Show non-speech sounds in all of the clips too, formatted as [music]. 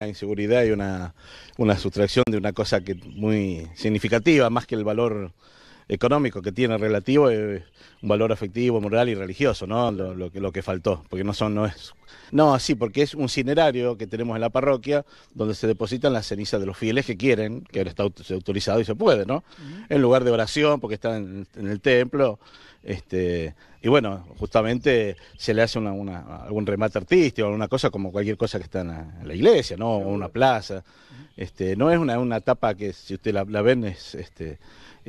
La inseguridad y una, una, sustracción de una cosa que muy significativa, más que el valor económico que tiene relativo, es eh, un valor afectivo, moral y religioso, ¿no? Lo, que, lo que faltó, porque no son, no es. No, sí, porque es un cinerario que tenemos en la parroquia donde se depositan las cenizas de los fieles que quieren, que ahora está autorizado y se puede, ¿no? En lugar de oración, porque está en, el templo. Este, y bueno, justamente se le hace algún remate artístico, alguna cosa como cualquier cosa que está en la, iglesia, ¿no? O una plaza. Este, no es una, una tapa que, si usted la, la ven, es, este,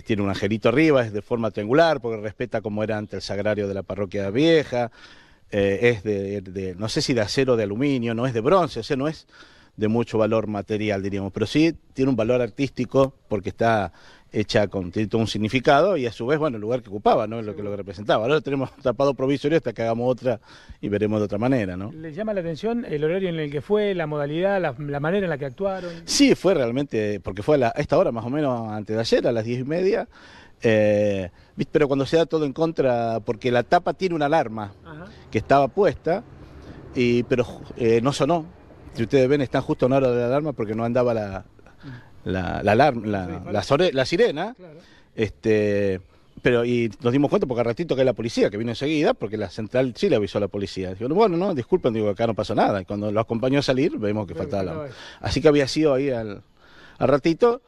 tiene un angelito arriba, es de forma triangular, porque respeta como era antes el sagrario de la parroquia vieja, eh, es de, no sé si de acero de aluminio, no es de bronce, o sea, no es de mucho valor material, diríamos, pero sí tiene un valor artístico porque está hecha con tiene un significado y a su vez, bueno, el lugar que ocupaba, ¿no? es Lo que lo representaba. Ahora lo tenemos [laughs] tapado provisorio hasta que hagamos otra y veremos de otra manera, ¿no? ¿Les llama la atención el horario en el que fue, la modalidad, la, manera en la que actuaron? Sí, fue realmente, porque fue a, la, a, esta hora más o menos antes de ayer, a las diez y media, eh, pero cuando se da todo en contra, porque la tapa tiene una alarma que estaba puesta, y, pero eh, no sonó. Si ustedes ven, están justo a una hora de la alarma porque no andaba la, alarma, la, sirena. Este, pero y nos dimos cuenta porque al ratito que la policía que vino enseguida porque la central sí le avisó a la policía digo bueno no disculpen digo acá no pasó nada cuando lo acompañó a salir vemos que faltaba así que había sido ahí al, al ratito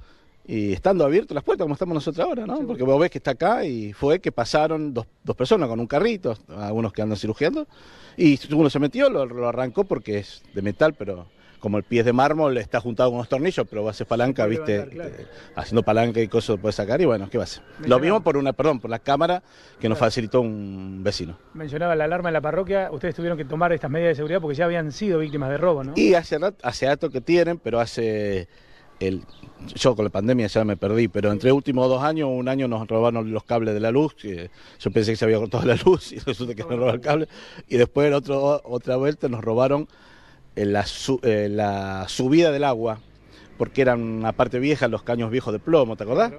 y estando abiertas las puertas como estamos nosotros ahora, ¿no? Porque vos ves que está acá y fue que pasaron dos, personas con un carrito, algunos que andan cirugiando, y uno se metió, lo, arrancó porque es de metal, pero como el pie es de mármol, está juntado con unos tornillos, pero va palanca, viste, eh, haciendo palanca y cosas puede sacar, y bueno, ¿qué va a hacer? Lo mismo por una, perdón, por la cámara que nos facilitó un vecino. Mencionaba la alarma en la parroquia, ustedes tuvieron que tomar estas medidas de seguridad porque ya habían sido víctimas de robo, ¿no? Y hace hace rato que tienen, pero hace el, yo con la pandemia ya me perdí, pero entre últimos dos años, un año nos robaron los cables de la luz, que yo pensé que se había cortado la luz y [laughs] resulta que nos robaron el cable, y después otro, otra vuelta nos robaron eh, la, eh, la subida del agua, porque eran una parte vieja, los caños viejos de plomo, ¿te acordás?